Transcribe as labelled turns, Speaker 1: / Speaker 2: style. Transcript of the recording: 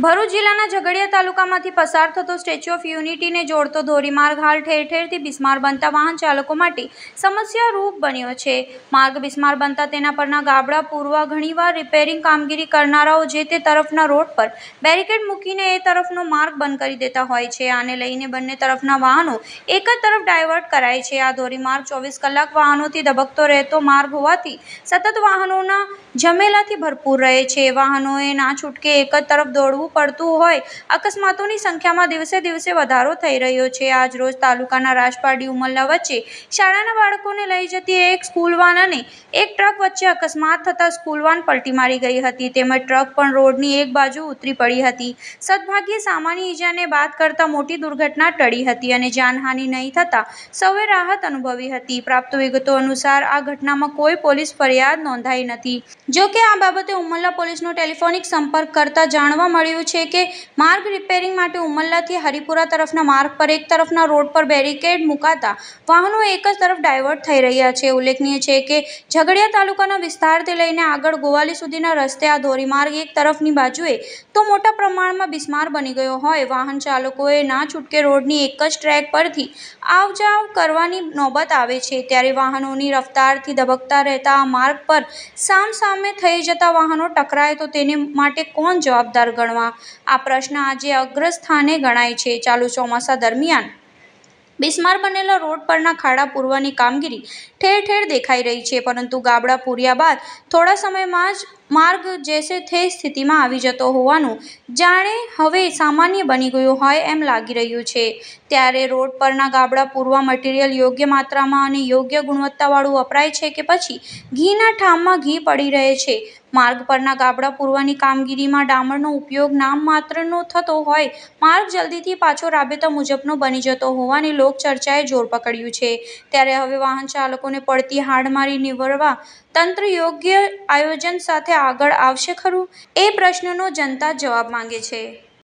Speaker 1: ભરૂચ જિલ્લાના ઝઘડિયા તાલુકામાંથી પસાર થતો સ્ટેચ્યુ ઓફ યુનિટીને જોડતો ધોરીમાર્ગ હાલ ઠેર ઠેરથી બિસ્માર બનતા વાહન ચાલકો માટે સમસ્યારૂપ બન્યો છે માર્ગ બિસ્માર બનતા તેના પરના ગાબડા પૂરવા ઘણીવાર રિપેરિંગ કામગીરી કરનારાઓ જે તે તરફના રોડ પર બેરિકેડ મૂકીને એ તરફનો માર્ગ બંધ કરી દેતા હોય છે આને લઈને બંને તરફના વાહનો એક જ તરફ ડાયવર્ટ કરાય છે આ ધોરીમાર્ગ ચોવીસ કલાક વાહનોથી ધબકતો રહેતો માર્ગ હોવાથી સતત વાહનોના જમેલાથી ભરપૂર રહે છે વાહનોએ ના છૂટકે એક જ તરફ દોડવું જવું પડતું હોય અકસ્માતોની સંખ્યામાં દિવસે દિવસે વધારો થઈ રહ્યો છે આજ રોજ તાલુકાના રાજપાડી ઉમરલા વચ્ચે શાળાના બાળકોને લઈ જતી એક સ્કૂલ વાન અને એક ટ્રક વચ્ચે અકસ્માત થતાં સ્કૂલ વાન પલટી મારી ગઈ હતી તેમજ ટ્રક પણ રોડની એક બાજુ ઉતરી પડી હતી સદભાગ્યે સામાન્ય ઈજાને બાદ કરતાં મોટી દુર્ઘટના ટળી હતી અને જાનહાની નહીં થતાં સૌએ રાહત અનુભવી હતી પ્રાપ્ત વિગતો અનુસાર આ ઘટનામાં કોઈ પોલીસ ફરિયાદ નોંધાઈ નથી જો કે આ બાબતે ઉમરલા પોલીસનો ટેલિફોનિક સંપર્ક કરતા જાણવા મળ્યું રહ્યું છે કે માર્ગ રિપેરિંગ માટે ઉમલ્લાથી હરિપુરા તરફના માર્ગ પર એક તરફના રોડ પર બેરિકેડ મુકાતા વાહનો એક જ તરફ ડાયવર્ટ થઈ રહ્યા છે ઉલ્લેખનીય છે કે ઝઘડિયા તાલુકાના વિસ્તારથી લઈને આગળ ગોવાલી સુધીના રસ્તે આ ધોરીમાર્ગ એક તરફની બાજુએ તો મોટા પ્રમાણમાં બિસ્માર બની ગયો હોય વાહન ચાલકોએ ના છૂટકે રોડની એક જ ટ્રેક પરથી આવ જાવ કરવાની નોબત આવે છે ત્યારે વાહનોની રફતારથી ધબકતા રહેતા આ માર્ગ પર સામસામે થઈ જતા વાહનો ટકરાય તો તેને માટે કોણ જવાબદાર ગણવા જિલ્લામાં આ પ્રશ્ન આજે અગ્રસ્થાને ગણાય છે ચાલુ ચોમાસા દરમિયાન બિસ્માર બનેલા રોડ પરના ખાડા પૂરવાની કામગીરી ઠેર ઠેર દેખાઈ રહી છે પરંતુ ગાબડા પૂર્યા બાદ થોડા સમયમાં જ માર્ગ જેસે થે સ્થિતિમાં આવી જતો હોવાનું જાણે હવે સામાન્ય બની ગયું હોય એમ લાગી રહ્યું છે ત્યારે રોડ પરના ગાબડા પૂરવા મટીરિયલ યોગ્ય માત્રામાં અને યોગ્ય ગુણવત્તાવાળું વપરાય છે કે પછી ઘીના ઠામમાં ઘી પડી રહે છે માર્ગ પરના ગાબડા પૂરવાની કામગીરીમાં ડામરનો ઉપયોગ નામ માત્રનો થતો હોય માર્ગ જલ્દીથી પાછો રાબેતા મુજબનો બની જતો હોવાની લોકચર્ચાએ જોર પકડ્યું છે ત્યારે હવે વાહન ચાલકોને પડતી હાડમારી નિવારવા તંત્ર યોગ્ય આયોજન સાથે આગળ આવશે ખરું એ પ્રશ્નનો જનતા જવાબ માંગે છે